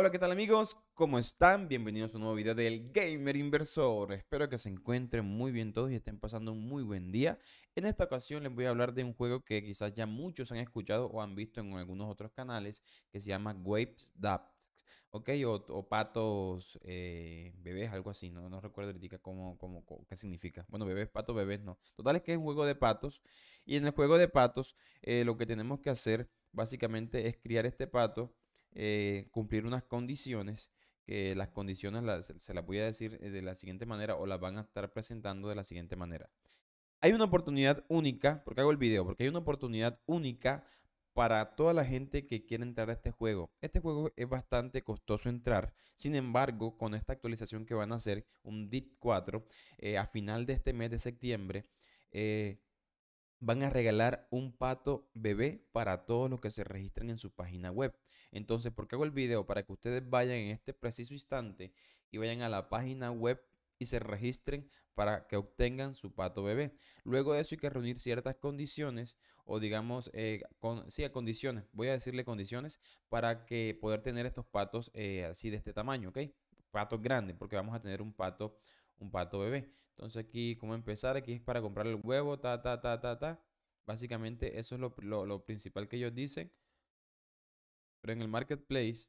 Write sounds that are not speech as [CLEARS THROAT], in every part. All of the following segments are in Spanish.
Hola, ¿qué tal amigos? ¿Cómo están? Bienvenidos a un nuevo video del Gamer Inversor. Espero que se encuentren muy bien todos y estén pasando un muy buen día. En esta ocasión les voy a hablar de un juego que quizás ya muchos han escuchado o han visto en algunos otros canales que se llama Waves Dap ¿ok? O, patos, eh, bebés, algo así, no, no recuerdo ahorita cómo, cómo, qué significa. Bueno, bebés, patos, bebés, no. Total es que es un juego de patos y en el juego de patos eh, lo que tenemos que hacer básicamente es criar este pato eh, cumplir unas condiciones, que las condiciones las, se las voy a decir eh, de la siguiente manera o las van a estar presentando de la siguiente manera. Hay una oportunidad única, porque hago el video, porque hay una oportunidad única para toda la gente que quiere entrar a este juego. Este juego es bastante costoso entrar, sin embargo, con esta actualización que van a hacer, un DIP 4, eh, a final de este mes de septiembre, van a regalar un pato bebé para todos los que se registren en su página web. Entonces, ¿por qué hago el video? Para que ustedes vayan en este preciso instante y vayan a la página web y se registren para que obtengan su pato bebé. Luego de eso hay que reunir ciertas condiciones o digamos, eh, sí, condiciones, voy a decirle condiciones para que poder tener estos patos eh, así de este tamaño, ¿ok? Patos grandes, porque vamos a tener un pato un pato bebé. Entonces aquí, ¿cómo empezar? Aquí es para comprar el huevo, ta, ta, ta, ta, ta. Básicamente eso es lo, lo, principal que ellos dicen. Pero en el marketplace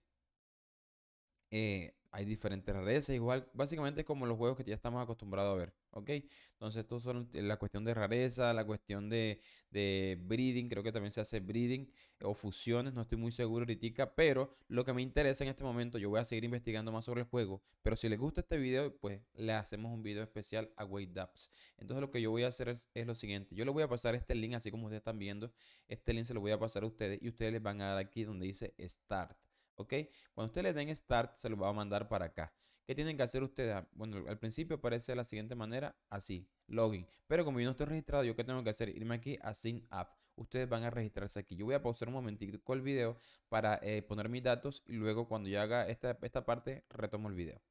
eh, hay diferentes rarezas, igual, básicamente como los juegos que ya estamos acostumbrados a ver, ¿ok? Entonces, esto son la cuestión de rareza, la cuestión de, de breeding, creo que también se hace breeding o fusiones, no estoy muy seguro ahorita, pero lo que me interesa en este momento, yo voy a seguir investigando más sobre el juego, pero si les gusta este video, pues le hacemos un video especial a Wait Dubs. Entonces, lo que yo voy a hacer es, es lo siguiente, yo les voy a pasar este link, así como ustedes están viendo, este link se lo voy a pasar a ustedes y ustedes les van a dar aquí donde dice Start. ¿Ok? Cuando ustedes le den Start, se lo va a mandar para acá. ¿Qué tienen que hacer ustedes? Ah, bueno, al principio aparece de la siguiente manera, así, login. Pero como yo no estoy registrado, ¿yo qué tengo que hacer? Irme aquí a Sign App. Ustedes van a registrarse aquí. Yo voy a pausar un momentito el video para eh, poner mis datos y luego cuando yo haga esta, esta parte, retomo el video.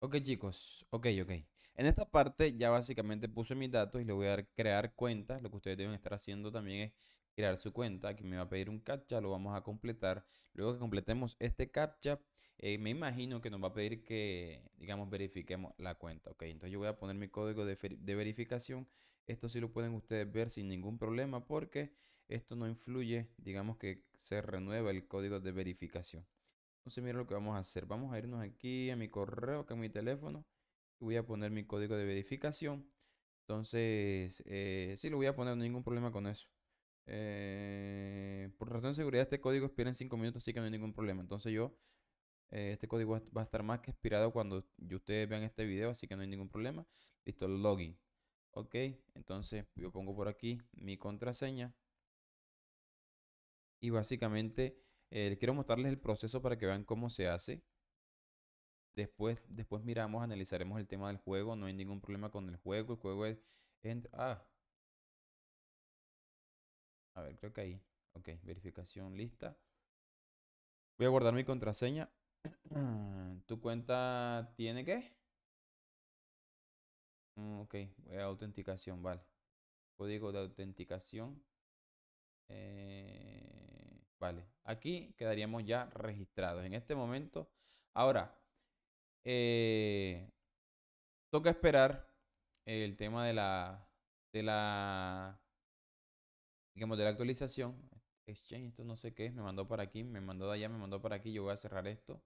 Ok chicos, ok, ok. En esta parte ya básicamente puse mis datos y le voy a dar crear cuenta. Lo que ustedes deben estar haciendo también es crear su cuenta. Aquí me va a pedir un captcha, lo vamos a completar. Luego que completemos este captcha, eh, me imagino que nos va a pedir que, digamos, verifiquemos la cuenta. Ok, entonces yo voy a poner mi código de, verificación. Esto sí lo pueden ustedes ver sin ningún problema porque esto no influye, digamos que se renueva el código de verificación. Entonces mira lo que vamos a hacer. Vamos a irnos aquí a mi correo, que a mi teléfono. voy a poner mi código de verificación. Entonces, eh, sí, lo voy a poner, ningún problema con eso. Eh, por razón de seguridad, este código expira en 5 minutos, así que no hay ningún problema. Entonces yo, eh, este código va a estar más que expirado cuando ustedes vean este video, así que no hay ningún problema. Listo, el login. Ok, entonces yo pongo por aquí mi contraseña. Y básicamente eh, quiero mostrarles el proceso para que vean cómo se hace. Después, después miramos, analizaremos el tema del juego. No hay ningún problema con el juego. El juego es... ah, a ver, creo que ahí. Ok, verificación lista. Voy a guardar mi contraseña. [CLEARS THROAT] ¿Tu cuenta tiene qué? Mm, ok, voy a autenticación, vale. Código de autenticación. Eh, vale, aquí quedaríamos ya registrados en este momento. Ahora, eh, toca esperar el tema de la, de la digamos, de la actualización. Exchange, esto no sé qué es, me mandó para aquí, me mandó de allá, me mandó para aquí, yo voy a cerrar esto.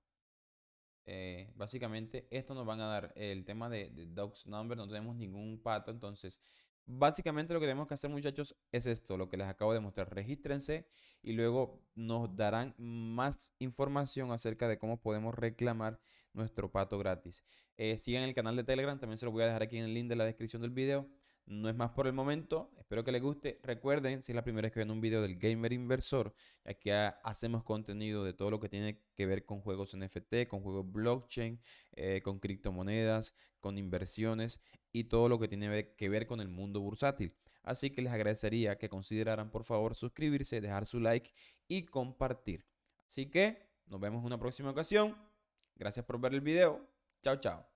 Eh, básicamente, esto nos van a dar el tema de, docs number, no tenemos ningún pato, entonces... Básicamente lo que tenemos que hacer muchachos es esto, lo que les acabo de mostrar. Regístrense y luego nos darán más información acerca de cómo podemos reclamar nuestro pato gratis. Eh, sigan el canal de Telegram, también se lo voy a dejar aquí en el link de la descripción del video. No es más por el momento, espero que les guste. Recuerden, si es la primera vez que ven un video del Gamer Inversor, aquí hacemos contenido de todo lo que tiene que ver con juegos NFT, con juegos blockchain, eh, con criptomonedas, con inversiones y todo lo que tiene que ver con el mundo bursátil. Así que les agradecería que consideraran por favor suscribirse, dejar su like y compartir. Así que nos vemos en una próxima ocasión. Gracias por ver el video. Chao, chao.